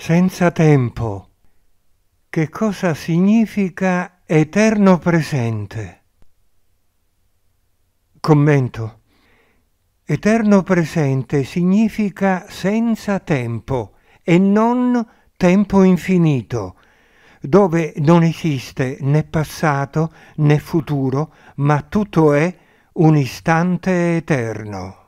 senza tempo. Che cosa significa eterno presente? Commento. Eterno presente significa senza tempo e non tempo infinito, dove non esiste né passato né futuro, ma tutto è un istante eterno.